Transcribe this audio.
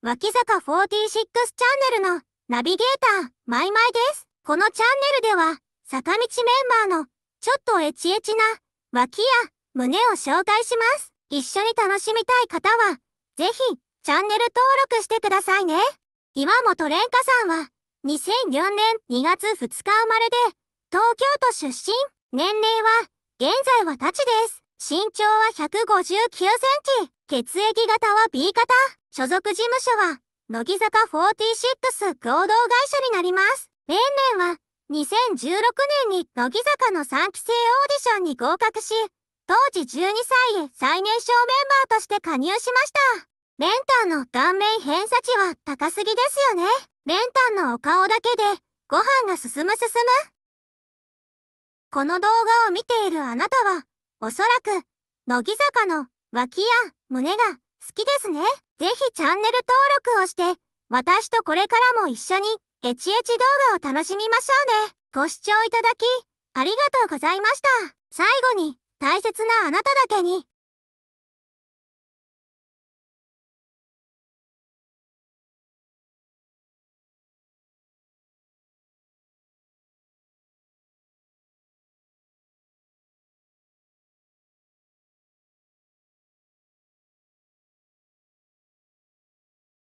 脇坂46チャンネルのナビゲーター、マイマイです。このチャンネルでは、坂道メンバーの、ちょっとエチエチな、脇や、胸を紹介します。一緒に楽しみたい方は、ぜひ、チャンネル登録してくださいね。岩本蓮香さんは、2004年2月2日生まれで、東京都出身。年齢は、現在は立ちです。身長は159センチ。血液型は B 型。所属事務所は、乃木坂46合同会社になります。例年は、2016年に乃木坂の3期生オーディションに合格し、当時12歳へ最年少メンバーとして加入しました。レンタンの顔面偏差値は高すぎですよね。レンタンのお顔だけでご飯が進む進む。この動画を見ているあなたは、おそらく、乃木坂の脇や胸が好きですね。ぜひチャンネル登録をして、私とこれからも一緒にエチエチ動画を楽しみましょうね。ご視聴いただき、ありがとうございました。最後に、大切なあなただけに、